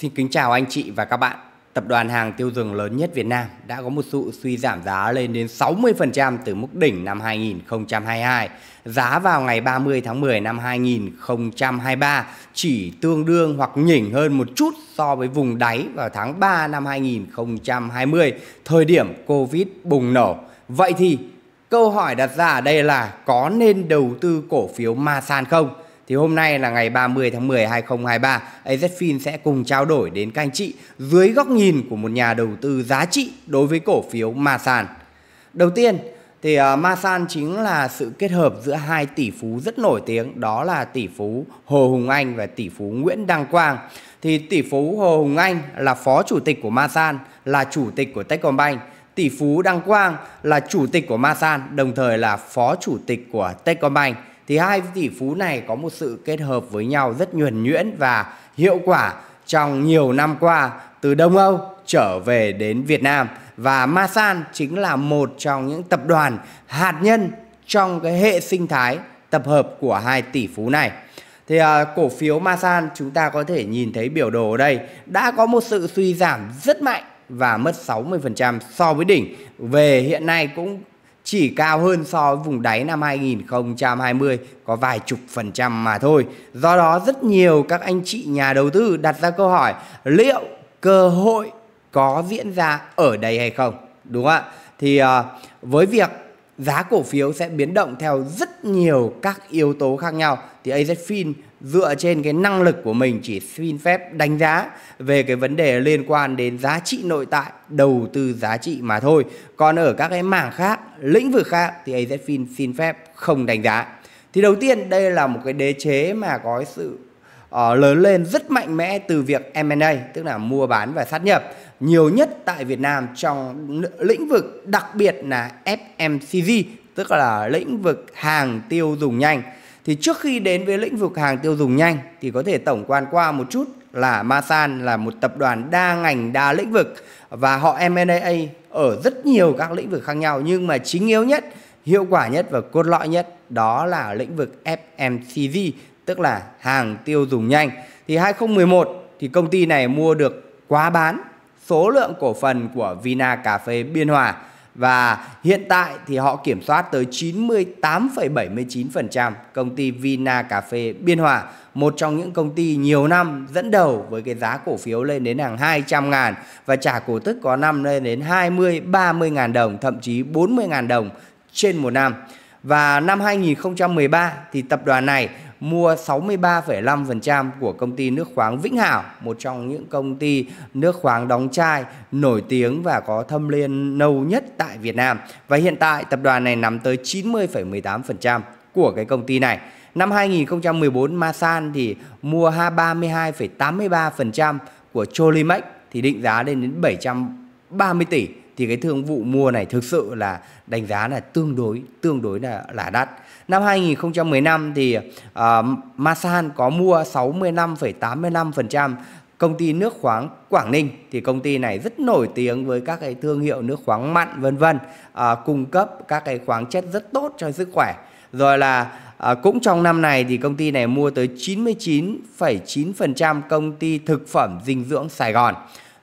Xin kính chào anh chị và các bạn. Tập đoàn hàng tiêu dùng lớn nhất Việt Nam đã có một sự suy giảm giá lên đến 60% từ mức đỉnh năm 2022. Giá vào ngày 30 tháng 10 năm 2023 chỉ tương đương hoặc nhỉnh hơn một chút so với vùng đáy vào tháng 3 năm 2020, thời điểm Covid bùng nổ. Vậy thì câu hỏi đặt ra ở đây là có nên đầu tư cổ phiếu Ma không? thì hôm nay là ngày 30 tháng 10 2023, AZFIN sẽ cùng trao đổi đến các anh chị dưới góc nhìn của một nhà đầu tư giá trị đối với cổ phiếu Masan. Đầu tiên thì ờ, Masan chính là sự kết hợp giữa hai tỷ phú rất nổi tiếng đó là tỷ phú Hồ Hùng Anh và tỷ phú Nguyễn Đăng Quang. Thì tỷ phú Hồ Hùng Anh là phó chủ tịch của Masan, là chủ tịch của Techcombank tỷ phú Đăng Quang là chủ tịch của Masan, đồng thời là phó chủ tịch của Techcombank thì hai tỷ phú này có một sự kết hợp với nhau rất nhuần nhuyễn và hiệu quả trong nhiều năm qua từ Đông Âu trở về đến Việt Nam và Masan chính là một trong những tập đoàn hạt nhân trong cái hệ sinh thái tập hợp của hai tỷ phú này. Thì à, cổ phiếu Masan chúng ta có thể nhìn thấy biểu đồ ở đây đã có một sự suy giảm rất mạnh và mất 60% so với đỉnh. Về hiện nay cũng chỉ cao hơn so với vùng đáy năm 2020 có vài chục phần trăm mà thôi. Do đó rất nhiều các anh chị nhà đầu tư đặt ra câu hỏi liệu cơ hội có diễn ra ở đây hay không? Đúng không ạ? Thì ờ, với việc giá cổ phiếu sẽ biến động theo rất nhiều các yếu tố khác nhau thì AZFIN dựa trên cái năng lực của mình chỉ xin phép đánh giá về cái vấn đề liên quan đến giá trị nội tại đầu tư giá trị mà thôi còn ở các cái mảng khác lĩnh vực khác thì AZFIN xin phép không đánh giá thì đầu tiên đây là một cái đế chế mà có sự uh, lớn lên rất mạnh mẽ từ việc M&A tức là mua bán và sát nhập nhiều nhất tại Việt Nam trong lĩnh vực đặc biệt là FMCG tức là lĩnh vực hàng tiêu dùng nhanh thì trước khi đến với lĩnh vực hàng tiêu dùng nhanh thì có thể tổng quan qua một chút là Masan là một tập đoàn đa ngành đa lĩnh vực và họ M&A ở rất nhiều các lĩnh vực khác nhau nhưng mà chính yếu nhất, hiệu quả nhất và cốt lõi nhất đó là lĩnh vực FMCG tức là hàng tiêu dùng nhanh. Thì 2011 thì công ty này mua được quá bán số lượng cổ phần của Vina Cà phê Biên Hòa và hiện tại thì họ kiểm soát tới 98,79% công ty Vina Cà Phê Biên Hòa, một trong những công ty nhiều năm dẫn đầu với cái giá cổ phiếu lên đến hàng 200 ngàn và trả cổ tức có năm lên đến 20, 30 ngàn đồng, thậm chí 40 ngàn đồng trên một năm. Và năm 2013 thì tập đoàn này mua 63,5% của công ty nước khoáng Vĩnh Hảo, một trong những công ty nước khoáng đóng chai nổi tiếng và có thâm liên lâu nhất tại Việt Nam. Và hiện tại tập đoàn này nắm tới 90,18% của cái công ty này. Năm 2014 Masan thì mua 32,83% của Cholimex thì định giá lên đến 730 tỷ thì cái thương vụ mua này thực sự là đánh giá là tương đối tương đối là là đắt. Năm 2015 thì uh, à, Masan có mua 65,85% công ty nước khoáng Quảng Ninh thì công ty này rất nổi tiếng với các cái thương hiệu nước khoáng mặn vân vân à, cung cấp các cái khoáng chất rất tốt cho sức khỏe rồi là à, cũng trong năm này thì công ty này mua tới 99,9% công ty thực phẩm dinh dưỡng Sài Gòn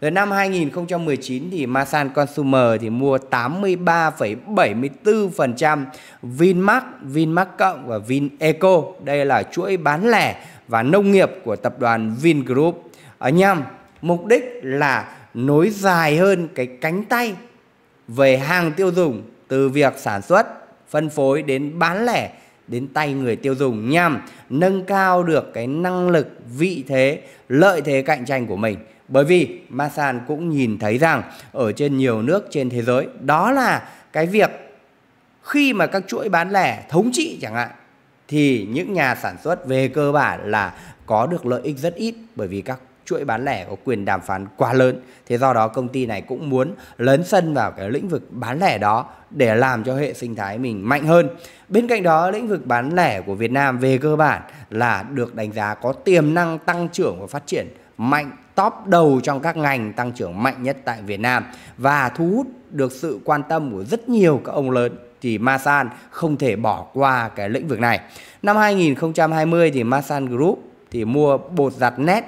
rồi năm 2019 thì Masan Consumer thì mua 83,74% Vinmark, Vinmark Cộng và Vineco. Đây là chuỗi bán lẻ và nông nghiệp của tập đoàn Vingroup nhằm mục đích là nối dài hơn cái cánh tay về hàng tiêu dùng từ việc sản xuất, phân phối đến bán lẻ đến tay người tiêu dùng nhằm nâng cao được cái năng lực, vị thế, lợi thế cạnh tranh của mình. Bởi vì Masan cũng nhìn thấy rằng ở trên nhiều nước trên thế giới đó là cái việc khi mà các chuỗi bán lẻ thống trị chẳng hạn thì những nhà sản xuất về cơ bản là có được lợi ích rất ít bởi vì các chuỗi bán lẻ có quyền đàm phán quá lớn. Thế do đó công ty này cũng muốn lớn sân vào cái lĩnh vực bán lẻ đó để làm cho hệ sinh thái mình mạnh hơn. Bên cạnh đó, lĩnh vực bán lẻ của Việt Nam về cơ bản là được đánh giá có tiềm năng tăng trưởng và phát triển mạnh top đầu trong các ngành tăng trưởng mạnh nhất tại Việt Nam và thu hút được sự quan tâm của rất nhiều các ông lớn thì Masan không thể bỏ qua cái lĩnh vực này. Năm 2020 thì Masan Group thì mua bột giặt net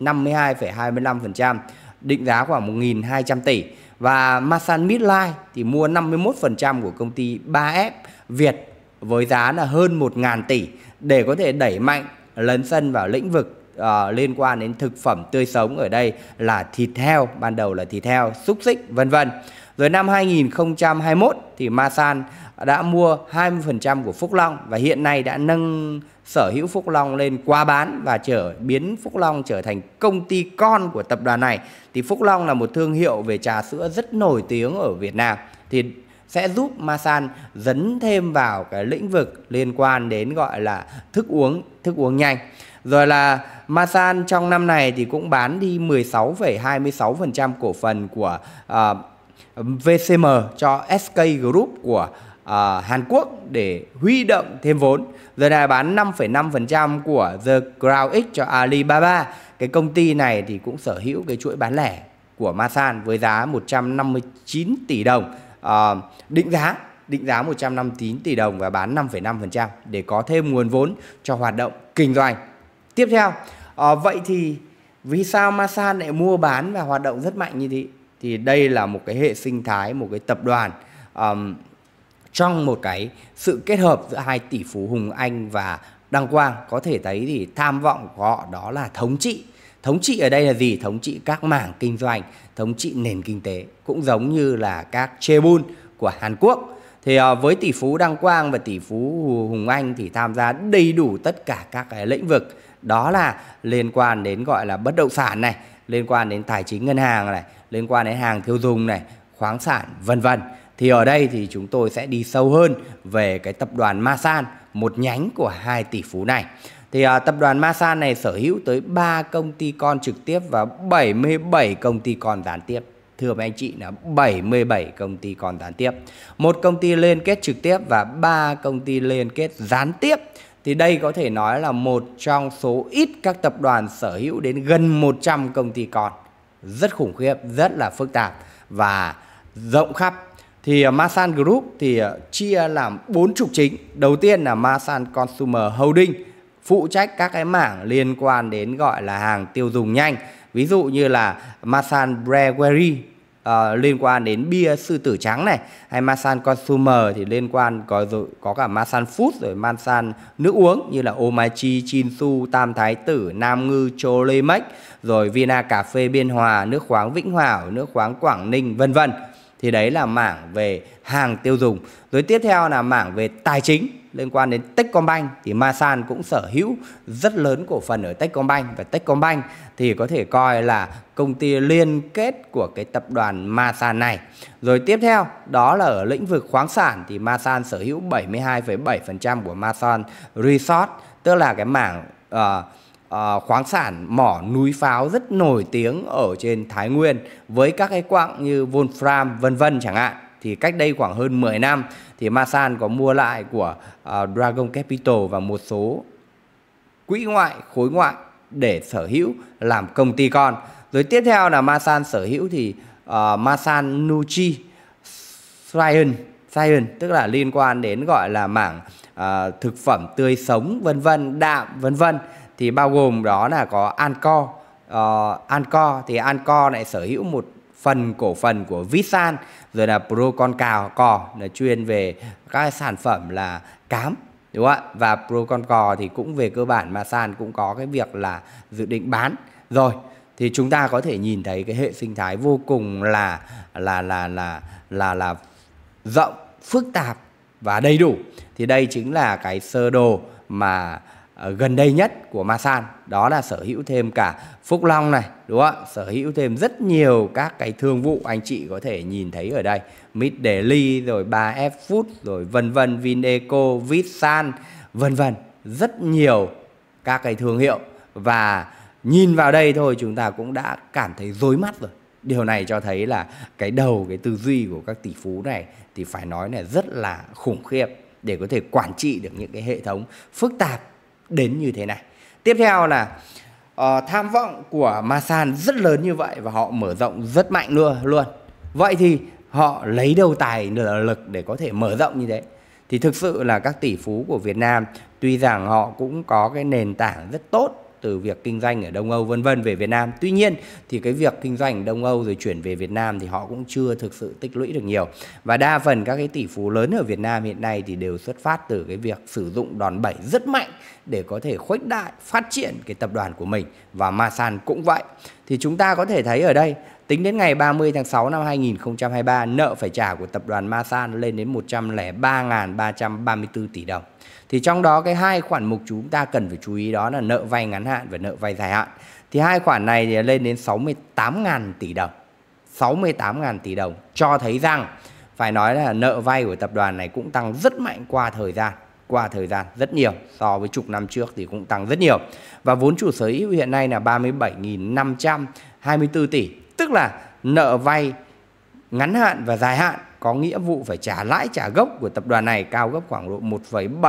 52,25%, định giá khoảng 1.200 tỷ và Masan Midline thì mua 51% của công ty 3F Việt với giá là hơn 1.000 tỷ để có thể đẩy mạnh lấn sân vào lĩnh vực uh, liên quan đến thực phẩm tươi sống ở đây là thịt heo, ban đầu là thịt heo, xúc xích vân vân. Rồi năm 2021 thì Masan đã mua 20% của Phúc Long và hiện nay đã nâng sở hữu Phúc Long lên qua bán và trở biến Phúc Long trở thành công ty con của tập đoàn này. Thì Phúc Long là một thương hiệu về trà sữa rất nổi tiếng ở Việt Nam. Thì sẽ giúp Masan dấn thêm vào cái lĩnh vực liên quan đến gọi là thức uống, thức uống nhanh. Rồi là Masan trong năm này thì cũng bán đi 16,26% cổ phần của uh, ờ, VCM cho SK Group của uh, Hàn Quốc để huy động thêm vốn. Rồi là bán 5,5% của The Crown X cho Alibaba. Cái công ty này thì cũng sở hữu cái chuỗi bán lẻ của Masan với giá 159 tỷ đồng. Uh, định giá định giá 159 tỷ đồng và bán 5,5% để có thêm nguồn vốn cho hoạt động kinh doanh tiếp theo à, vậy thì vì sao Masan lại mua bán và hoạt động rất mạnh như thế thì đây là một cái hệ sinh thái một cái tập đoàn um, trong một cái sự kết hợp giữa hai tỷ phú Hùng Anh và Đăng Quang có thể thấy thì tham vọng của họ đó là thống trị thống trị ở đây là gì thống trị các mảng kinh doanh thống trị nền kinh tế cũng giống như là các chebun của Hàn Quốc thì ờ, với tỷ phú Đăng Quang và tỷ phú Hùng Anh thì tham gia đầy đủ tất cả các cái lĩnh vực đó là liên quan đến gọi là bất động sản này liên quan đến tài chính ngân hàng này liên quan đến hàng tiêu dùng này khoáng sản vân vân thì ở đây thì chúng tôi sẽ đi sâu hơn về cái tập đoàn Masan một nhánh của hai tỷ phú này thì à, tập đoàn Masan này sở hữu tới 3 công ty con trực tiếp và 77 công ty con gián tiếp thưa mấy anh chị là 77 công ty còn gián tiếp. Một công ty liên kết trực tiếp và ba công ty liên kết gián tiếp thì đây có thể nói là một trong số ít các tập đoàn sở hữu đến gần 100 công ty con. Rất khủng khiếp, rất là phức tạp và rộng khắp. Thì ờ, Masan Group thì ờ, chia làm bốn trục chính. Đầu tiên là Masan Consumer Holding phụ trách các cái mảng liên quan đến gọi là hàng tiêu dùng nhanh. Ví dụ như là Masan Brewery uh, liên quan đến bia sư tử trắng này hay Masan Consumer thì liên quan có rồi có cả Masan Food rồi Masan nước uống như là Omachi, Chinsu, Tam Thái Tử, Nam Ngư, Cholemex rồi Vina Cà Phê Biên Hòa, nước khoáng Vĩnh Hảo, nước khoáng Quảng Ninh vân vân thì đấy là mảng về hàng tiêu dùng rồi tiếp theo là mảng về tài chính liên quan đến Techcombank thì Masan cũng sở hữu rất lớn cổ phần ở Techcombank và Techcombank thì có thể coi là công ty liên kết của cái tập đoàn Masan này. Rồi tiếp theo đó là ở lĩnh vực khoáng sản thì Masan sở hữu 72,7% của Masan Resort tức là cái mảng uh, uh, khoáng sản mỏ núi pháo rất nổi tiếng ở trên Thái Nguyên với các cái quặng như Wolfram vân vân chẳng hạn thì cách đây khoảng hơn 10 năm thì Masan có mua lại của uh, Dragon Capital và một số quỹ ngoại, khối ngoại để sở hữu làm công ty con. Rồi tiếp theo là Masan sở hữu thì uh, Masan Nuchi Science, Science tức là liên quan đến gọi là mảng uh, thực phẩm tươi sống vân vân, đạm vân vân thì bao gồm đó là có Anco, uh, Anco thì Anco lại sở hữu một phần cổ phần của Visan rồi là Pro Cào Cò là chuyên về các sản phẩm là cám đúng không ạ và Pro Cò thì cũng về cơ bản mà San cũng có cái việc là dự định bán rồi thì chúng ta có thể nhìn thấy cái hệ sinh thái vô cùng là là là là là là rộng phức tạp và đầy đủ thì đây chính là cái sơ đồ mà Ờ, gần đây nhất của Masan đó là sở hữu thêm cả Phúc Long này đúng không ạ sở hữu thêm rất nhiều các cái thương vụ anh chị có thể nhìn thấy ở đây Mid Daily rồi 3F Food rồi vân vân Vineco Vitsan vân vân rất nhiều các cái thương hiệu và nhìn vào đây thôi chúng ta cũng đã cảm thấy rối mắt rồi điều này cho thấy là cái đầu cái tư duy của các tỷ phú này thì phải nói là rất là khủng khiếp để có thể quản trị được những cái hệ thống phức tạp đến như thế này tiếp theo là uh, tham vọng của Masan rất lớn như vậy và họ mở rộng rất mạnh luôn luôn vậy thì họ lấy đâu tài lực để có thể mở rộng như thế thì thực sự là các tỷ phú của Việt Nam tuy rằng họ cũng có cái nền tảng rất tốt từ việc kinh doanh ở Đông Âu vân vân về Việt Nam. Tuy nhiên thì cái việc kinh doanh ở Đông Âu rồi chuyển về Việt Nam thì họ cũng chưa thực sự tích lũy được nhiều. Và đa phần các cái tỷ phú lớn ở Việt Nam hiện nay thì đều xuất phát từ cái việc sử dụng đòn bẩy rất mạnh để có thể khuếch đại phát triển cái tập đoàn của mình và Masan cũng vậy. Thì chúng ta có thể thấy ở đây Tính đến ngày 30 tháng 6 năm 2023, nợ phải trả của tập đoàn Masan lên đến 103.334 tỷ đồng thì trong đó cái hai khoản mục chúng ta cần phải chú ý đó là nợ vay ngắn hạn và nợ vay dài hạn thì hai khoản này thì lên đến 68.000 tỷ đồng 68.000 tỷ đồng cho thấy rằng phải nói là nợ vay của tập đoàn này cũng tăng rất mạnh qua thời gian qua thời gian rất nhiều so với chục năm trước thì cũng tăng rất nhiều và vốn chủ sở hữu hiện nay là 37.524 tỷ tức là nợ vay ngắn hạn và dài hạn có nghĩa vụ phải trả lãi trả gốc của tập đoàn này cao gấp khoảng độ 1,7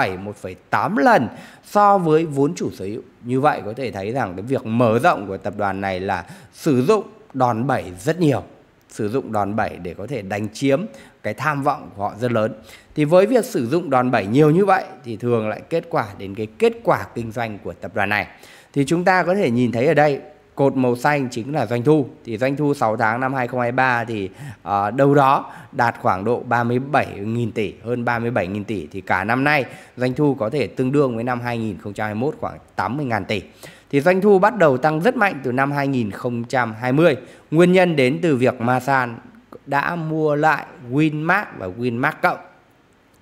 1,8 lần so với vốn chủ sở hữu. Như vậy có thể thấy rằng cái việc mở rộng của tập đoàn này là sử dụng đòn bẩy rất nhiều sử dụng đòn bẩy để có thể đánh chiếm cái tham vọng của họ rất lớn. Thì với việc sử dụng đòn bẩy nhiều như vậy thì thường lại kết quả đến cái kết quả kinh doanh của tập đoàn này. Thì chúng ta có thể nhìn thấy ở đây cột màu xanh chính là doanh thu thì doanh thu 6 tháng năm 2023 thì uh, đâu đó đạt khoảng độ 37.000 tỷ hơn 37.000 tỷ thì cả năm nay doanh thu có thể tương đương với năm 2021 khoảng 80.000 tỷ thì doanh thu bắt đầu tăng rất mạnh từ năm 2020 nguyên nhân đến từ việc Masan đã mua lại winmark và winmark cộng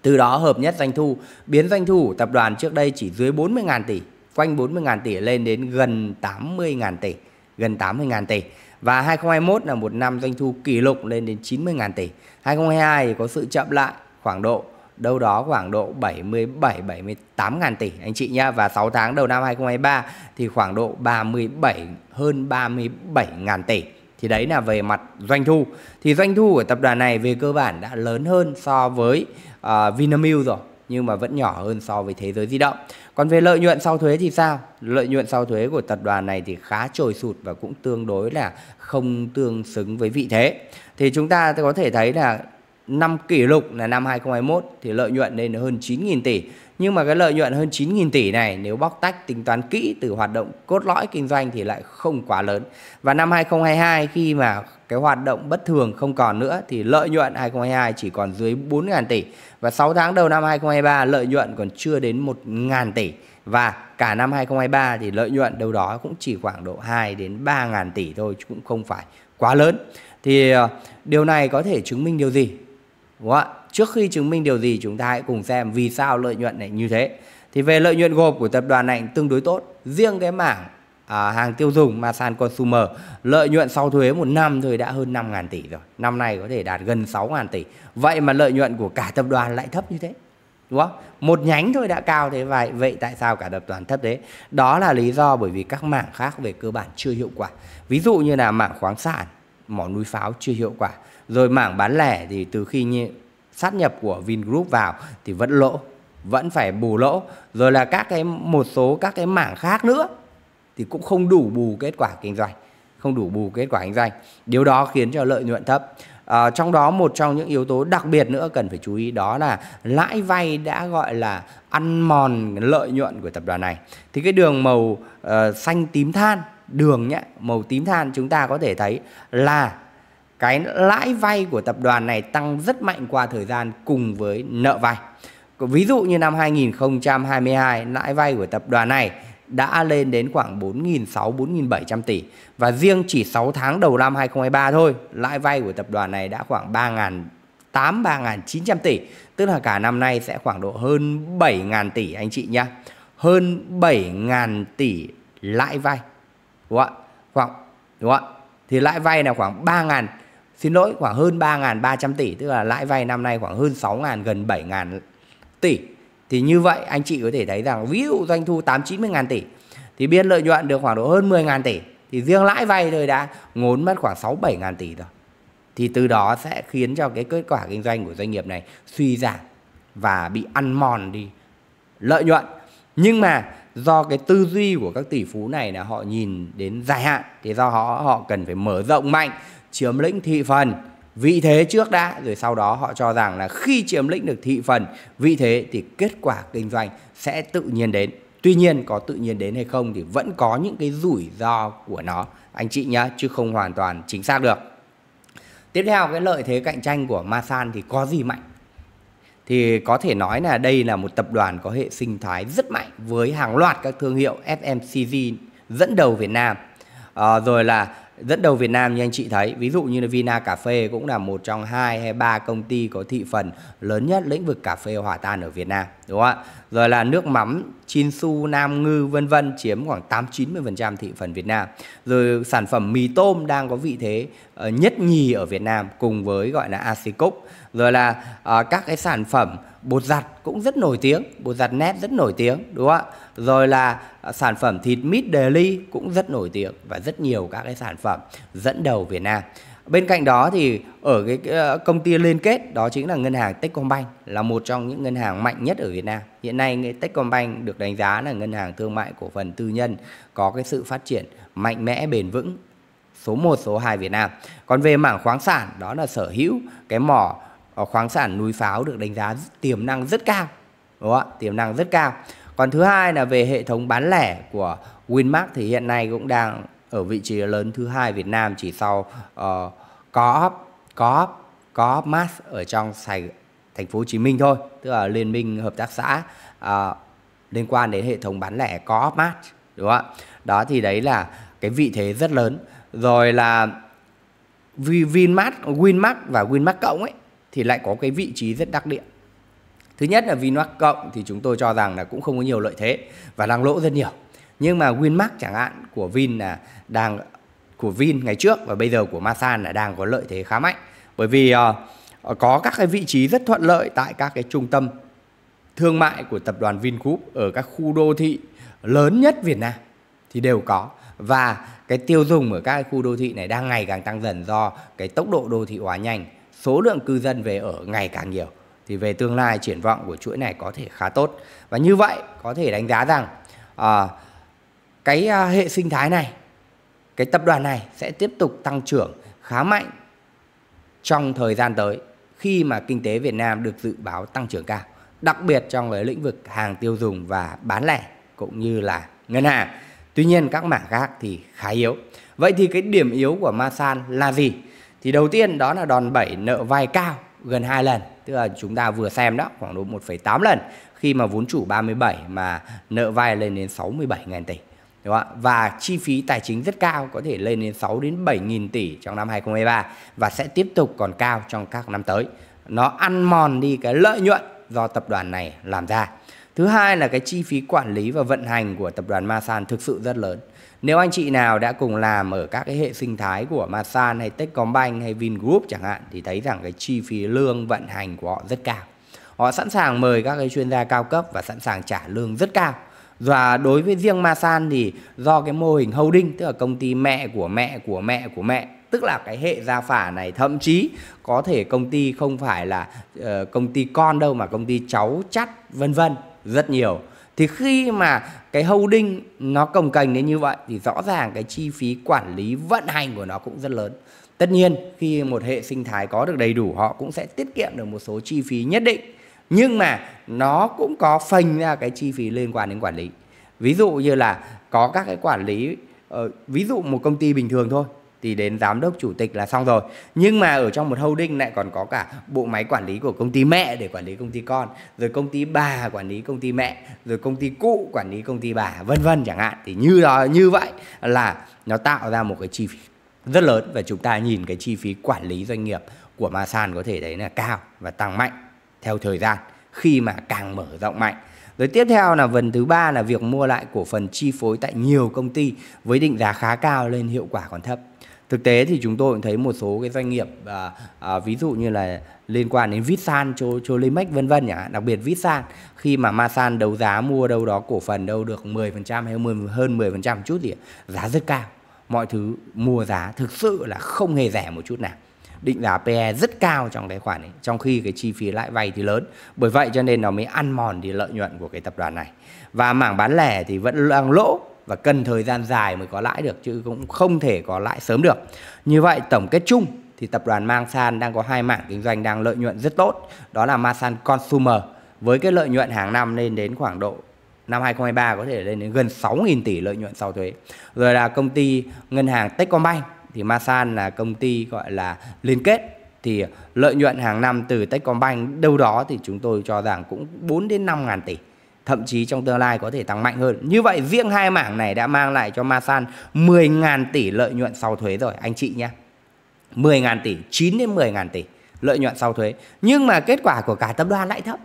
từ đó hợp nhất doanh thu biến doanh thu của tập đoàn trước đây chỉ dưới 40.000 tỷ quanh 40.000 tỷ lên đến gần 80.000 tỷ, gần 80.000 tỷ. Và 2021 là một năm doanh thu kỷ lục lên đến 90.000 tỷ. 2022 thì có sự chậm lại khoảng độ đâu đó khoảng độ 77 78 ngàn tỷ anh chị nhá và 6 tháng đầu năm 2023 thì khoảng độ 37 hơn 37 ngàn tỷ thì đấy là về mặt doanh thu thì doanh thu của tập đoàn này về cơ bản đã lớn hơn so với uh, Vinamilk rồi nhưng mà vẫn nhỏ hơn so với thế giới di động. Còn về lợi nhuận sau thuế thì sao? Lợi nhuận sau thuế của tập đoàn này thì khá trồi sụt và cũng tương đối là không tương xứng với vị thế. Thì chúng ta có thể thấy là năm kỷ lục là năm 2021 thì lợi nhuận lên hơn 9.000 tỷ. Nhưng mà cái lợi nhuận hơn 9.000 tỷ này nếu bóc tách tính toán kỹ từ hoạt động cốt lõi kinh doanh thì lại không quá lớn. Và năm 2022 khi mà cái hoạt động bất thường không còn nữa thì lợi nhuận 2022 chỉ còn dưới 4.000 tỷ và 6 tháng đầu năm 2023 lợi nhuận còn chưa đến 1.000 tỷ và cả năm 2023 thì lợi nhuận đâu đó cũng chỉ khoảng độ 2 đến 3.000 tỷ thôi chứ cũng không phải quá lớn. Thì ờ, điều này có thể chứng minh điều gì? Đúng không ạ? Trước khi chứng minh điều gì chúng ta hãy cùng xem vì sao lợi nhuận này như thế. Thì về lợi nhuận gộp của tập đoàn này tương đối tốt, riêng cái mảng à, hàng tiêu dùng mà sàn consumer lợi nhuận sau thuế một năm thôi đã hơn 5.000 tỷ rồi năm nay có thể đạt gần 6.000 tỷ vậy mà lợi nhuận của cả tập đoàn lại thấp như thế đúng không một nhánh thôi đã cao thế vậy vậy tại sao cả tập đoàn thấp thế đó là lý do bởi vì các mảng khác về cơ bản chưa hiệu quả ví dụ như là mảng khoáng sản mỏ núi pháo chưa hiệu quả rồi mảng bán lẻ thì từ khi như sát nhập của Vingroup vào thì vẫn lỗ vẫn phải bù lỗ rồi là các cái một số các cái mảng khác nữa thì cũng không đủ bù kết quả kinh doanh không đủ bù kết quả kinh doanh điều đó khiến cho lợi nhuận thấp à, trong đó một trong những yếu tố đặc biệt nữa cần phải chú ý đó là lãi vay đã gọi là ăn mòn lợi nhuận của tập đoàn này thì cái đường màu uh, xanh tím than đường nhé màu tím than chúng ta có thể thấy là cái lãi vay của tập đoàn này tăng rất mạnh qua thời gian cùng với nợ vay ví dụ như năm 2022 lãi vay của tập đoàn này đã lên đến khoảng 4.600-4.700 tỷ và riêng chỉ 6 tháng đầu năm 2023 thôi lãi vay của tập đoàn này đã khoảng 3.800 3.900 tỷ tức là cả năm nay sẽ khoảng độ hơn 7.000 tỷ anh chị nhá hơn 7.000 tỷ lãi vay đúng không ạ khoảng đúng không ạ thì lãi vay là khoảng 3.000 xin lỗi khoảng hơn 3.300 tỷ tức là lãi vay năm nay khoảng hơn 6.000 gần 7.000 tỷ thì như vậy anh chị có thể thấy rằng ví dụ doanh thu 890 ngàn tỷ thì biên lợi nhuận được khoảng độ hơn 10 ngàn tỷ thì riêng lãi vay thôi đã ngốn mất khoảng 6 7 ngàn tỷ rồi thì từ đó sẽ khiến cho cái kết quả kinh doanh của doanh nghiệp này suy giảm và bị ăn mòn đi lợi nhuận nhưng mà do cái tư duy của các tỷ phú này là họ nhìn đến dài hạn thì do họ họ cần phải mở rộng mạnh chiếm lĩnh thị phần vị thế trước đã rồi sau đó họ cho rằng là khi chiếm lĩnh được thị phần vị thế thì kết quả kinh doanh sẽ tự nhiên đến tuy nhiên có tự nhiên đến hay không thì vẫn có những cái rủi ro của nó anh chị nhé chứ không hoàn toàn chính xác được tiếp theo cái lợi thế cạnh tranh của masan thì có gì mạnh thì có thể nói là đây là một tập đoàn có hệ sinh thái rất mạnh với hàng loạt các thương hiệu FMCG dẫn đầu Việt Nam à, rồi là dẫn đầu Việt Nam như anh chị thấy ví dụ như là Vina Cà Phê cũng là một trong hai hay ba công ty có thị phần lớn nhất lĩnh vực cà phê hòa tan ở Việt Nam đúng không ạ rồi là nước mắm Chinsu, Nam Ngư vân vân chiếm khoảng 8-90% thị phần Việt Nam. Rồi sản phẩm mì tôm đang có vị thế ờ, nhất nhì ở Việt Nam cùng với gọi là Asicup. Rồi là ờ, các cái sản phẩm bột giặt cũng rất nổi tiếng, bột giặt nét rất nổi tiếng đúng không ạ? Rồi là ờ, sản phẩm thịt mít deli cũng rất nổi tiếng và rất nhiều các cái sản phẩm dẫn đầu Việt Nam. Bên cạnh đó thì ở cái ờ, công ty liên kết đó chính là ngân hàng Techcombank là một trong những ngân hàng mạnh nhất ở Việt Nam. Hiện nay Techcombank được đánh giá là ngân hàng thương mại cổ phần tư nhân có cái sự phát triển mạnh mẽ bền vững số 1 số 2 Việt Nam. Còn về mảng khoáng sản đó là sở hữu cái mỏ ờ, khoáng sản núi pháo được đánh giá tiềm năng rất cao. Đúng không ạ? Tiềm năng rất cao. Còn thứ hai là về hệ thống bán lẻ của Winmark thì hiện nay cũng đang ở vị trí lớn thứ hai Việt Nam chỉ sau uh, có có có Max ở trong Sài Thành phố Hồ Chí Minh thôi, tức là liên minh hợp tác xã uh, liên quan đến hệ thống bán lẻ có mass đúng không ạ? Đó thì đấy là cái vị thế rất lớn. Rồi là Vinmart, Winmart và Winmart cộng ấy thì lại có cái vị trí rất đặc biệt Thứ nhất là Vinmart cộng thì chúng tôi cho rằng là cũng không có nhiều lợi thế và đang lỗ rất nhiều nhưng mà Winmark chẳng hạn của Vin là đang của Vin ngày trước và bây giờ của Masan là đang có lợi thế khá mạnh bởi vì uh, có các cái vị trí rất thuận lợi tại các cái trung tâm thương mại của tập đoàn Vingroup ở các khu đô thị lớn nhất Việt Nam thì đều có và cái tiêu dùng ở các khu đô thị này đang ngày càng tăng dần do cái tốc độ đô thị hóa nhanh, số lượng cư dân về ở ngày càng nhiều thì về tương lai triển vọng của chuỗi này có thể khá tốt và như vậy có thể đánh giá rằng à, cái à, hệ sinh thái này cái tập đoàn này sẽ tiếp tục tăng trưởng khá mạnh trong thời gian tới khi mà kinh tế Việt Nam được dự báo tăng trưởng cao, đặc biệt trong cái lĩnh vực hàng tiêu dùng và bán lẻ cũng như là ngân hàng. Tuy nhiên các mảng khác thì khá yếu. Vậy thì cái điểm yếu của Masan là gì? Thì đầu tiên đó là đòn bẩy nợ vay cao gần 2 lần, tức là chúng ta vừa xem đó khoảng độ 1,8 lần khi mà vốn chủ 37 mà nợ vay lên đến 67.000 tỷ đúng không? và chi phí tài chính rất cao có thể lên đến 6 đến 7 nghìn tỷ trong năm 2023 và sẽ tiếp tục còn cao trong các năm tới nó ăn mòn đi cái lợi nhuận do tập đoàn này làm ra thứ hai là cái chi phí quản lý và vận hành của tập đoàn Masan thực sự rất lớn nếu anh chị nào đã cùng làm ở các cái hệ sinh thái của Masan hay Techcombank hay Vingroup chẳng hạn thì thấy rằng cái chi phí lương vận hành của họ rất cao họ sẵn sàng mời các cái chuyên gia cao cấp và sẵn sàng trả lương rất cao và đối với riêng Masan thì do cái mô hình holding tức là công ty mẹ của mẹ của mẹ của mẹ tức là cái hệ gia phả này thậm chí có thể công ty không phải là uh, công ty con đâu mà công ty cháu chắt vân vân rất nhiều thì khi mà cái holding nó cồng cành đến như vậy thì rõ ràng cái chi phí quản lý vận hành của nó cũng rất lớn tất nhiên khi một hệ sinh thái có được đầy đủ họ cũng sẽ tiết kiệm được một số chi phí nhất định nhưng mà nó cũng có phanh ra cái chi phí liên quan đến quản lý ví dụ như là có các cái quản lý ờ, ví dụ một công ty bình thường thôi thì đến giám đốc chủ tịch là xong rồi nhưng mà ở trong một holding lại còn có cả bộ máy quản lý của công ty mẹ để quản lý công ty con rồi công ty bà quản lý công ty mẹ rồi công ty cụ quản lý công ty bà vân vân chẳng hạn thì như đó như vậy là nó tạo ra một cái chi phí rất lớn và chúng ta nhìn cái chi phí quản lý doanh nghiệp của Masan có thể thấy là cao và tăng mạnh theo thời gian khi mà càng mở rộng mạnh. Rồi tiếp theo là phần thứ ba là việc mua lại cổ phần chi phối tại nhiều công ty với định giá khá cao lên hiệu quả còn thấp. Thực tế thì chúng tôi cũng thấy một số cái doanh nghiệp à, à, ví dụ như là liên quan đến Vitsan, Cholimex vân vân nhỉ, đặc biệt Vitsan khi mà Masan đấu giá mua đâu đó cổ phần đâu được 10% hay hơn 10% chút gì, giá rất cao. Mọi thứ mua giá thực sự là không hề rẻ một chút nào định giá PE rất cao trong cái khoản ấy, trong khi cái chi phí lãi vay thì lớn. Bởi vậy cho nên nó mới ăn mòn đi lợi nhuận của cái tập đoàn này. Và mảng bán lẻ thì vẫn đang lỗ và cần thời gian dài mới có lãi được chứ cũng không thể có lãi sớm được. Như vậy tổng kết chung thì tập đoàn Mang San đang có hai mảng kinh doanh đang lợi nhuận rất tốt, đó là Masan Consumer với cái lợi nhuận hàng năm lên đến khoảng độ năm 2023 có thể lên đến gần 6.000 tỷ lợi nhuận sau thuế. Rồi là công ty ngân hàng Techcombank thì Masan là công ty gọi là liên kết thì lợi nhuận hàng năm từ Techcombank đâu đó thì chúng tôi cho rằng cũng 4 đến 5 ngàn tỷ thậm chí trong tương lai có thể tăng mạnh hơn. Như vậy riêng hai mảng này đã mang lại cho Masan 10 ngàn tỷ lợi nhuận sau thuế rồi anh chị nhé. 10 ngàn tỷ, 9 đến 10 ngàn tỷ lợi nhuận sau thuế. Nhưng mà kết quả của cả tập đoàn lại thấp.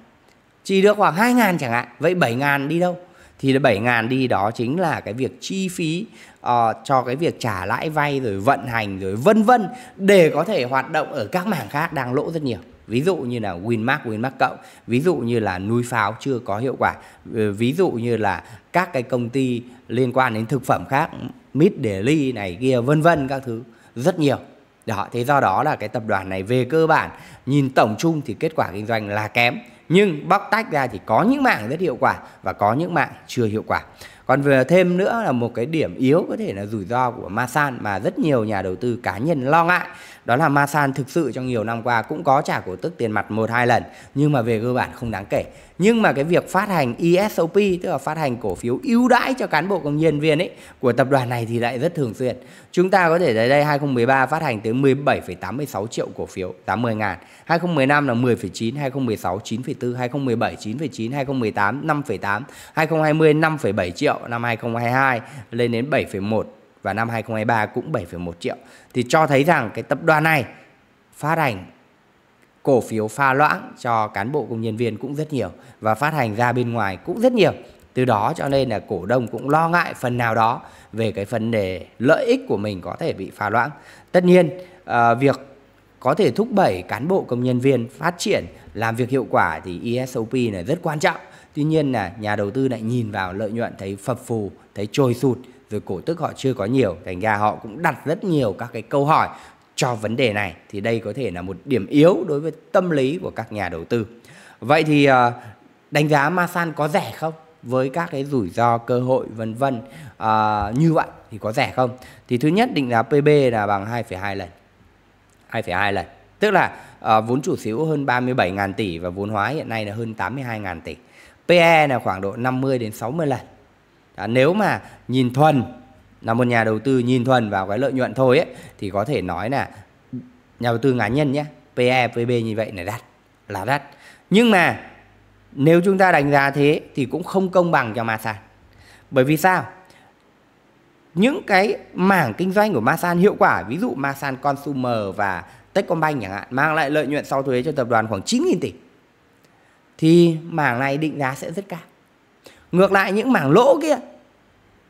Chỉ được khoảng 2 ngàn chẳng hạn. Vậy 7 ngàn đi đâu? thì 7 ngàn đi đó chính là cái việc chi phí uh, cho cái việc trả lãi vay rồi vận hành rồi vân vân để có thể hoạt động ở các mảng khác đang lỗ rất nhiều ví dụ như là Winmark, Winmark cộng, ví dụ như là núi pháo chưa có hiệu quả, ờ, ví dụ như là các cái công ty liên quan đến thực phẩm khác, Mid Daily này kia vân vân các thứ rất nhiều. Đó, thế do đó là cái tập đoàn này về cơ bản nhìn tổng chung thì kết quả kinh doanh là kém nhưng bóc tách ra thì có những mạng rất hiệu quả và có những mạng chưa hiệu quả còn vừa thêm nữa là một cái điểm yếu có thể là rủi ro của masan mà rất nhiều nhà đầu tư cá nhân lo ngại đó là masan thực sự trong nhiều năm qua cũng có trả cổ tức tiền mặt một hai lần nhưng mà về cơ bản không đáng kể nhưng mà cái việc phát hành ESOP tức là phát hành cổ phiếu ưu đãi cho cán bộ công nhân viên ấy của tập đoàn này thì lại rất thường xuyên chúng ta có thể thấy đây 2013 phát hành tới 17,86 triệu cổ phiếu 80 ngàn 2015 là 10,9, 2016 9,4, 2017 9,9, 2018 5,8, 2020 5,7 triệu, năm 2022 lên đến 7,1 và năm 2023 cũng 7,1 triệu. Thì cho thấy rằng cái tập đoàn này phát hành cổ phiếu pha loãng cho cán bộ công nhân viên cũng rất nhiều và phát hành ra bên ngoài cũng rất nhiều. Từ đó cho nên là cổ đông cũng lo ngại phần nào đó về cái phần đề lợi ích của mình có thể bị pha loãng. Tất nhiên à, việc có thể thúc đẩy cán bộ công nhân viên phát triển làm việc hiệu quả thì ESOP này rất quan trọng. Tuy nhiên là nhà đầu tư lại nhìn vào lợi nhuận thấy phập phù, thấy trôi sụt rồi cổ tức họ chưa có nhiều, thành ra họ cũng đặt rất nhiều các cái câu hỏi cho vấn đề này thì đây có thể là một điểm yếu đối với tâm lý của các nhà đầu tư. Vậy thì ờ, đánh giá Masan có rẻ không? với các cái rủi ro cơ hội vân vân à, như vậy thì có rẻ không thì thứ nhất định giá PB là bằng 2,2 lần 2,2 lần. Tức là uh, vốn chủ sở hữu hơn 37.000 tỷ và vốn hóa hiện nay là hơn 82.000 tỷ. PE là khoảng độ 50 đến 60 lần. À, nếu mà nhìn thuần là một nhà đầu tư nhìn thuần vào cái lợi nhuận thôi ấy, thì có thể nói là nhà đầu tư cá nhân nhé, PE, PB như vậy là đắt, là đắt. Nhưng mà nếu chúng ta đánh giá thế thì cũng không công bằng cho mà sàn. Bởi vì sao? những cái mảng kinh doanh của Masan hiệu quả ví dụ Masan Consumer và Techcombank chẳng hạn mang lại lợi nhuận sau thuế cho tập đoàn khoảng 9.000 tỷ thì mảng này định giá sẽ rất cao ngược lại những mảng lỗ kia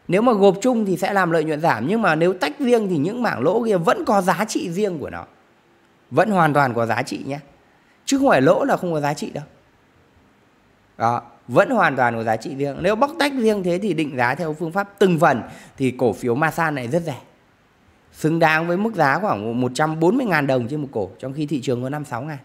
nếu mà gộp chung thì sẽ làm lợi nhuận giảm nhưng mà nếu tách riêng thì những mảng lỗ kia vẫn có giá trị riêng của nó vẫn hoàn toàn có giá trị nhé chứ không phải lỗ là không có giá trị đâu đó vẫn hoàn toàn có giá trị riêng nếu bóc tách riêng thế thì định giá theo phương pháp từng phần thì cổ phiếu Masan này rất rẻ xứng đáng với mức giá khoảng 140.000 đồng trên một cổ trong khi thị trường có 56 ngàn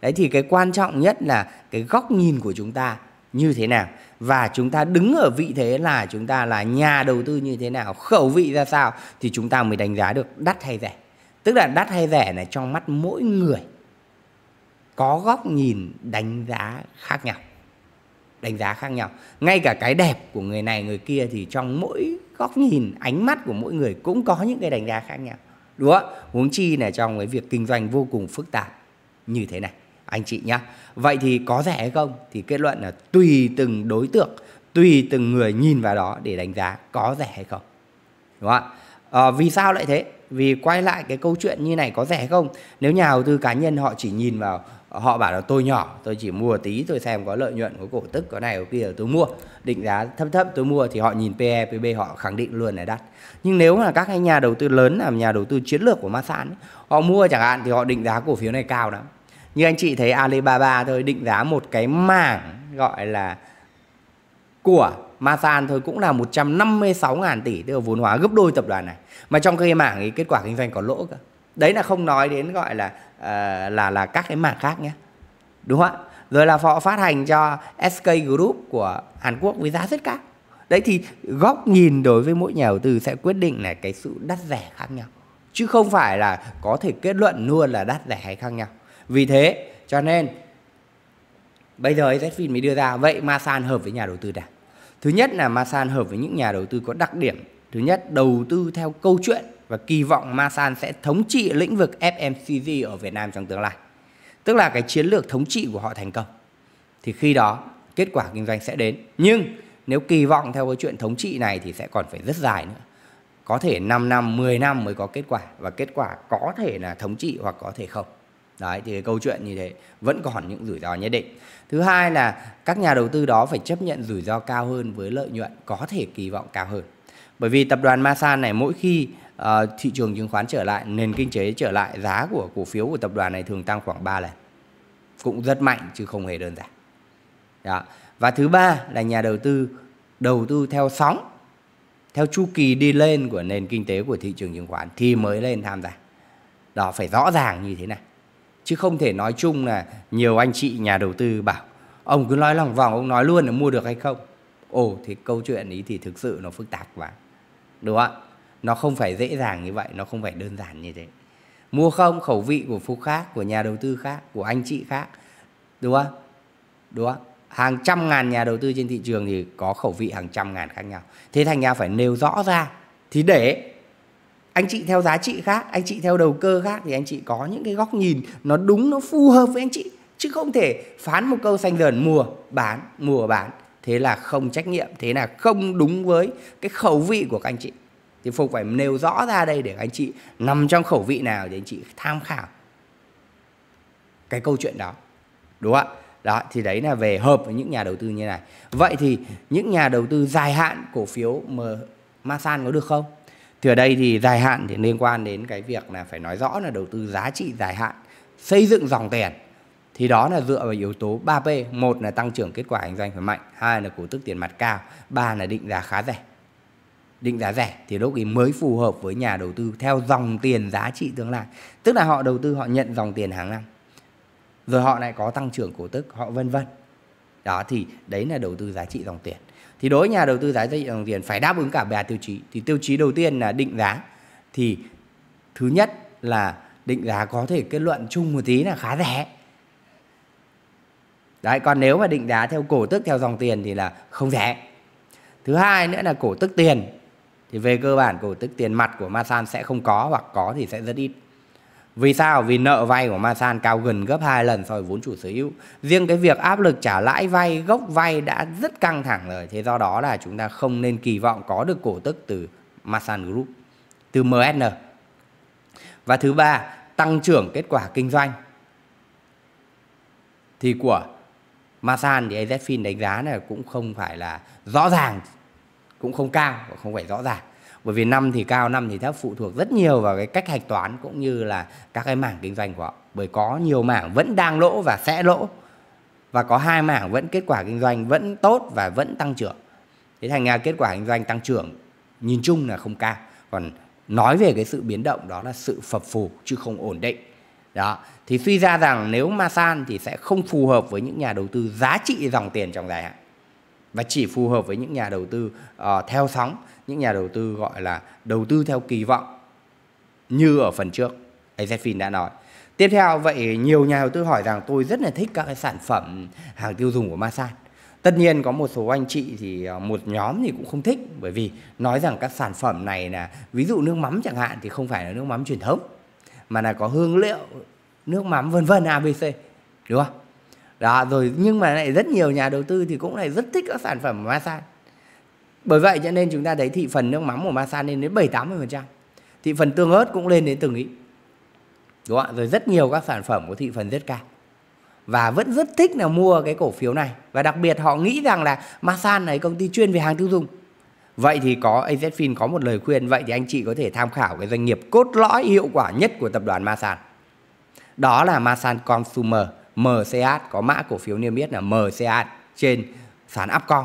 đấy thì cái quan trọng nhất là cái góc nhìn của chúng ta như thế nào và chúng ta đứng ở vị thế là chúng ta là nhà đầu tư như thế nào khẩu vị ra sao thì chúng ta mới đánh giá được đắt hay rẻ tức là đắt hay rẻ này trong mắt mỗi người có góc nhìn đánh giá khác nhau đánh giá khác nhau ngay cả cái đẹp của người này người kia thì trong mỗi góc nhìn ánh mắt của mỗi người cũng có những cái đánh giá khác nhau đúng không huống chi là trong cái việc kinh doanh vô cùng phức tạp như thế này anh chị nhá vậy thì có rẻ hay không thì kết luận là tùy từng đối tượng tùy từng người nhìn vào đó để đánh giá có rẻ hay không đúng không ạ à, vì sao lại thế vì quay lại cái câu chuyện như này có rẻ không nếu nhà đầu tư cá nhân họ chỉ nhìn vào họ bảo là tôi nhỏ tôi chỉ mua tí tôi xem có lợi nhuận có cổ tức có này có kia tôi mua định giá thấp thấp tôi mua thì họ nhìn PE PB họ khẳng định luôn là đắt nhưng nếu là các cái nhà đầu tư lớn là nhà đầu tư chiến lược của Masan họ mua chẳng hạn thì họ định giá cổ phiếu này cao lắm như anh chị thấy Alibaba thôi định giá một cái mảng gọi là của Masan thôi cũng là 156.000 tỷ tức là vốn hóa gấp đôi tập đoàn này mà trong cái mảng ấy kết quả kinh doanh có lỗ cơ đấy là không nói đến gọi là uh, là là các cái mảng khác nhé đúng không ạ rồi là họ phát hành cho SK Group của Hàn Quốc với giá rất cao đấy thì góc nhìn đối với mỗi nhà đầu tư sẽ quyết định là cái sự đắt rẻ khác nhau chứ không phải là có thể kết luận luôn là đắt rẻ hay khác nhau vì thế cho nên bây giờ Zfin mới đưa ra vậy Masan hợp với nhà đầu tư nào thứ nhất là Masan hợp với những nhà đầu tư có đặc điểm thứ nhất đầu tư theo câu chuyện và kỳ vọng Masan sẽ thống trị lĩnh vực FMCG ở Việt Nam trong tương lai. Tức là cái chiến lược thống trị của họ thành công. Thì khi đó kết quả kinh doanh sẽ đến. Nhưng nếu kỳ vọng theo cái chuyện thống trị này thì sẽ còn phải rất dài nữa. Có thể 5 năm, 10 năm mới có kết quả và kết quả có thể là thống trị hoặc có thể không. Đấy thì câu chuyện như thế vẫn còn những rủi ro nhất định. Thứ hai là các nhà đầu tư đó phải chấp nhận rủi ro cao hơn với lợi nhuận có thể kỳ vọng cao hơn. Bởi vì tập đoàn Masan này mỗi khi Ờ, thị trường chứng khoán trở lại, nền kinh tế trở lại, giá của cổ phiếu của tập đoàn này thường tăng khoảng 3 lần. Cũng rất mạnh chứ không hề đơn giản. Đó. Và thứ ba là nhà đầu tư đầu tư theo sóng, theo chu kỳ đi lên của nền kinh tế của thị trường chứng khoán thì mới lên tham gia. Đó phải rõ ràng như thế này. Chứ không thể nói chung là nhiều anh chị nhà đầu tư bảo ông cứ nói lòng vòng ông nói luôn là mua được hay không. Ồ thì câu chuyện ý thì thực sự nó phức tạp quá. Đúng không ạ? nó không phải dễ dàng như vậy nó không phải đơn giản như thế mua không khẩu vị của phú khác của nhà đầu tư khác của anh chị khác đúng không đúng không hàng trăm ngàn nhà đầu tư trên thị trường thì có khẩu vị hàng trăm ngàn khác nhau thế thành ra phải nêu rõ ra thì để anh chị theo giá trị khác anh chị theo đầu cơ khác thì anh chị có những cái góc nhìn nó đúng nó phù hợp với anh chị chứ không thể phán một câu xanh dần mua bán mua bán thế là không trách nhiệm thế là không đúng với cái khẩu vị của các anh chị thì phục phải nêu rõ ra đây để anh chị nằm trong khẩu vị nào để anh chị tham khảo cái câu chuyện đó đúng không ạ đó thì đấy là về hợp với những nhà đầu tư như này vậy thì những nhà đầu tư dài hạn cổ phiếu mà masan có được không thì ở đây thì dài hạn thì liên quan đến cái việc là phải nói rõ là đầu tư giá trị dài hạn xây dựng dòng tiền thì đó là dựa vào yếu tố 3P một là tăng trưởng kết quả kinh doanh phải mạnh hai là cổ tức tiền mặt cao ba là định giá khá rẻ định giá rẻ thì lúc ấy mới phù hợp với nhà đầu tư theo dòng tiền giá trị tương lai tức là họ đầu tư họ nhận dòng tiền hàng năm rồi họ lại có tăng trưởng cổ tức họ vân vân đó thì đấy là đầu tư giá trị dòng tiền thì đối với nhà đầu tư giá trị dòng tiền phải đáp ứng cả ba tiêu chí thì tiêu chí đầu tiên là định giá thì thứ nhất là định giá có thể kết luận chung một tí là khá rẻ đấy còn nếu mà định giá theo cổ tức theo dòng tiền thì là không rẻ thứ hai nữa là cổ tức tiền thì về cơ bản cổ tức tiền mặt của Masan sẽ không có hoặc có thì sẽ rất ít. Vì sao? Vì nợ vay của Masan cao gần gấp 2 lần so với vốn chủ sở hữu. Riêng cái việc áp lực trả lãi vay, gốc vay đã rất căng thẳng rồi. Thế do đó là chúng ta không nên kỳ vọng có được cổ tức từ Masan Group, từ MSN. Và thứ ba, tăng trưởng kết quả kinh doanh. Thì của Masan thì AZFIN đánh giá này cũng không phải là rõ ràng cũng không cao và không phải rõ ràng bởi vì năm thì cao năm thì thấp phụ thuộc rất nhiều vào cái cách hạch toán cũng như là các cái mảng kinh doanh của họ bởi có nhiều mảng vẫn đang lỗ và sẽ lỗ và có hai mảng vẫn kết quả kinh doanh vẫn tốt và vẫn tăng trưởng thế thành ra kết quả kinh doanh tăng trưởng nhìn chung là không cao còn nói về cái sự biến động đó là sự phập phù chứ không ổn định đó thì suy ra rằng nếu masan thì sẽ không phù hợp với những nhà đầu tư giá trị dòng tiền trong dài hạn và chỉ phù hợp với những nhà đầu tư uh, theo sóng những nhà đầu tư gọi là đầu tư theo kỳ vọng như ở phần trước AZFIN đã nói tiếp theo vậy nhiều nhà đầu tư hỏi rằng tôi rất là thích các cái sản phẩm hàng tiêu dùng của Masan tất nhiên có một số anh chị thì ờ, một nhóm thì cũng không thích bởi vì nói rằng các sản phẩm này là ví dụ nước mắm chẳng hạn thì không phải là nước mắm truyền thống mà là có hương liệu nước mắm vân vân abc đúng không đó rồi nhưng mà lại rất nhiều nhà đầu tư thì cũng lại rất thích các sản phẩm của Masan. bởi vậy cho nên chúng ta thấy thị phần nước mắm của Masan lên đến 7 80 phần trăm thị phần tương ớt cũng lên đến từng ý đúng không? rồi rất nhiều các sản phẩm có thị phần rất cao và vẫn rất thích là mua cái cổ phiếu này và đặc biệt họ nghĩ rằng là masan này công ty chuyên về hàng tiêu dùng vậy thì có azfin có một lời khuyên vậy thì anh chị có thể tham khảo cái doanh nghiệp cốt lõi hiệu quả nhất của tập đoàn masan đó là masan consumer MCH có mã cổ phiếu niêm yết là MCH trên sàn Upcom.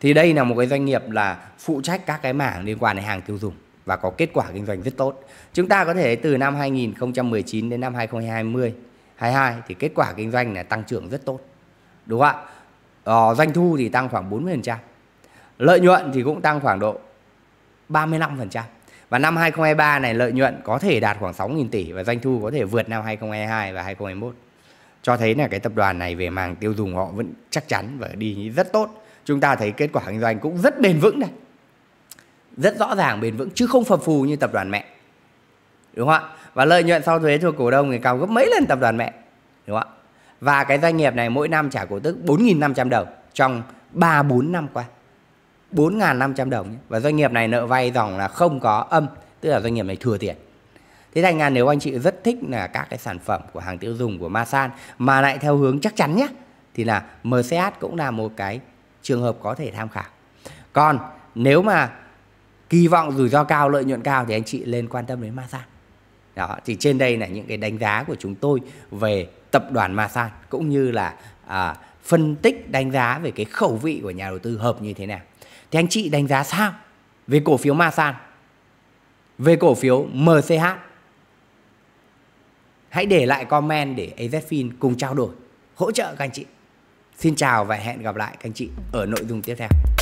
Thì đây là một cái doanh nghiệp là phụ trách các cái mảng liên quan đến hàng tiêu dùng và có kết quả kinh doanh rất tốt. Chúng ta có thể từ năm 2019 đến năm 2020, 22 thì kết quả kinh doanh là tăng trưởng rất tốt. Đúng không ạ? Ờ, doanh thu thì tăng khoảng 40%. Lợi nhuận thì cũng tăng khoảng độ 35%. Và năm 2023 này lợi nhuận có thể đạt khoảng 6.000 tỷ và doanh thu có thể vượt năm 2022 và 2021 cho thấy là cái tập đoàn này về mảng tiêu dùng họ vẫn chắc chắn và đi rất tốt chúng ta thấy kết quả kinh doanh cũng rất bền vững này rất rõ ràng bền vững chứ không phập phù như tập đoàn mẹ đúng không ạ và lợi nhuận sau thuế cho cổ đông thì cao gấp mấy lần tập đoàn mẹ đúng không ạ và cái doanh nghiệp này mỗi năm trả cổ tức 4.500 đồng trong 3-4 năm qua 4.500 đồng và doanh nghiệp này nợ vay dòng là không có âm tức là doanh nghiệp này thừa tiền thế thành ra nếu anh chị rất thích là các cái sản phẩm của hàng tiêu dùng của Masan mà lại theo hướng chắc chắn nhé thì là mercedes cũng là một cái trường hợp có thể tham khảo còn nếu mà kỳ vọng rủi ro cao lợi nhuận cao thì anh chị lên quan tâm đến Masan đó thì trên đây là những cái đánh giá của chúng tôi về tập đoàn Masan cũng như là à, phân tích đánh giá về cái khẩu vị của nhà đầu tư hợp như thế nào thì anh chị đánh giá sao về cổ phiếu Masan về cổ phiếu MCH Hãy để lại comment để AZFIN cùng trao đổi, hỗ trợ các anh chị. Xin chào và hẹn gặp lại các anh chị ở nội dung tiếp theo.